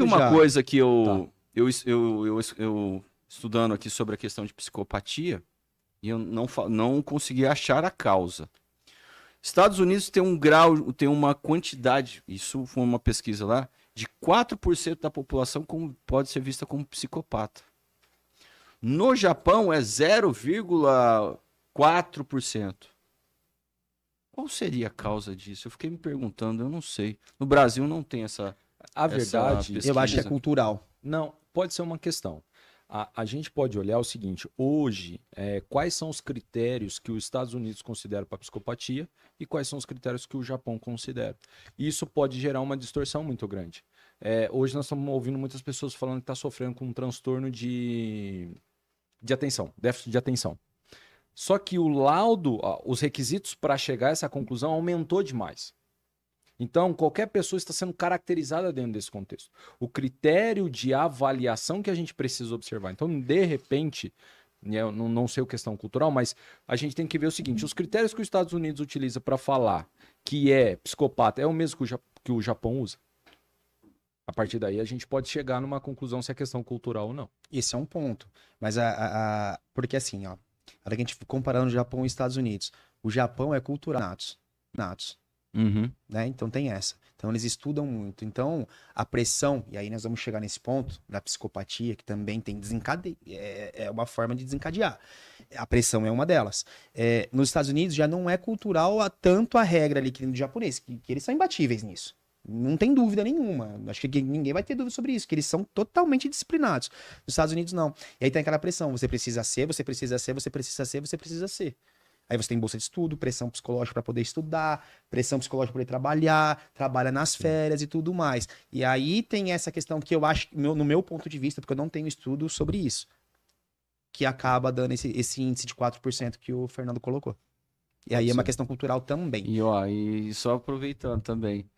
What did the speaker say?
uma já. coisa que eu, tá. eu, eu, eu, eu, estudando aqui sobre a questão de psicopatia e eu não, não consegui achar a causa. Estados Unidos tem um grau, tem uma quantidade, isso foi uma pesquisa lá, de 4% da população como, pode ser vista como psicopata. No Japão é 0,4%. Qual seria a causa disso? Eu fiquei me perguntando, eu não sei. No Brasil não tem essa a verdade, eu acho que é cultural. Não, pode ser uma questão. A, a gente pode olhar o seguinte: hoje, é, quais são os critérios que os Estados Unidos consideram para psicopatia e quais são os critérios que o Japão considera? Isso pode gerar uma distorção muito grande. É, hoje nós estamos ouvindo muitas pessoas falando que está sofrendo com um transtorno de, de atenção, déficit de atenção. Só que o laudo, os requisitos para chegar a essa conclusão aumentou demais. Então, qualquer pessoa está sendo caracterizada dentro desse contexto. O critério de avaliação que a gente precisa observar. Então, de repente, né, eu não, sei o questão cultural, mas a gente tem que ver o seguinte: os critérios que os Estados Unidos utiliza para falar que é psicopata é o mesmo que o Japão usa. A partir daí a gente pode chegar numa conclusão se é questão cultural ou não. Esse é um ponto. Mas a. a, a... Porque assim, ó. A gente comparando o Japão e os Estados Unidos. O Japão é cultural natos. Natos. Uhum. Né? Então tem essa. Então eles estudam muito. Então a pressão, e aí nós vamos chegar nesse ponto da psicopatia, que também tem desencadeia, é, é uma forma de desencadear. A pressão é uma delas. É, nos Estados Unidos já não é cultural a, tanto a regra ali que no japonês, que, que eles são imbatíveis nisso. Não tem dúvida nenhuma. Acho que ninguém vai ter dúvida sobre isso, que eles são totalmente disciplinados. Nos Estados Unidos, não. E aí tem aquela pressão: você precisa ser, você precisa ser, você precisa ser, você precisa ser. Aí você tem bolsa de estudo, pressão psicológica para poder estudar, pressão psicológica para poder trabalhar, trabalha nas férias e tudo mais. E aí tem essa questão que eu acho, no meu ponto de vista, porque eu não tenho estudo sobre isso, que acaba dando esse, esse índice de 4% que o Fernando colocou. E aí Sim. é uma questão cultural também. E, ó, e só aproveitando também,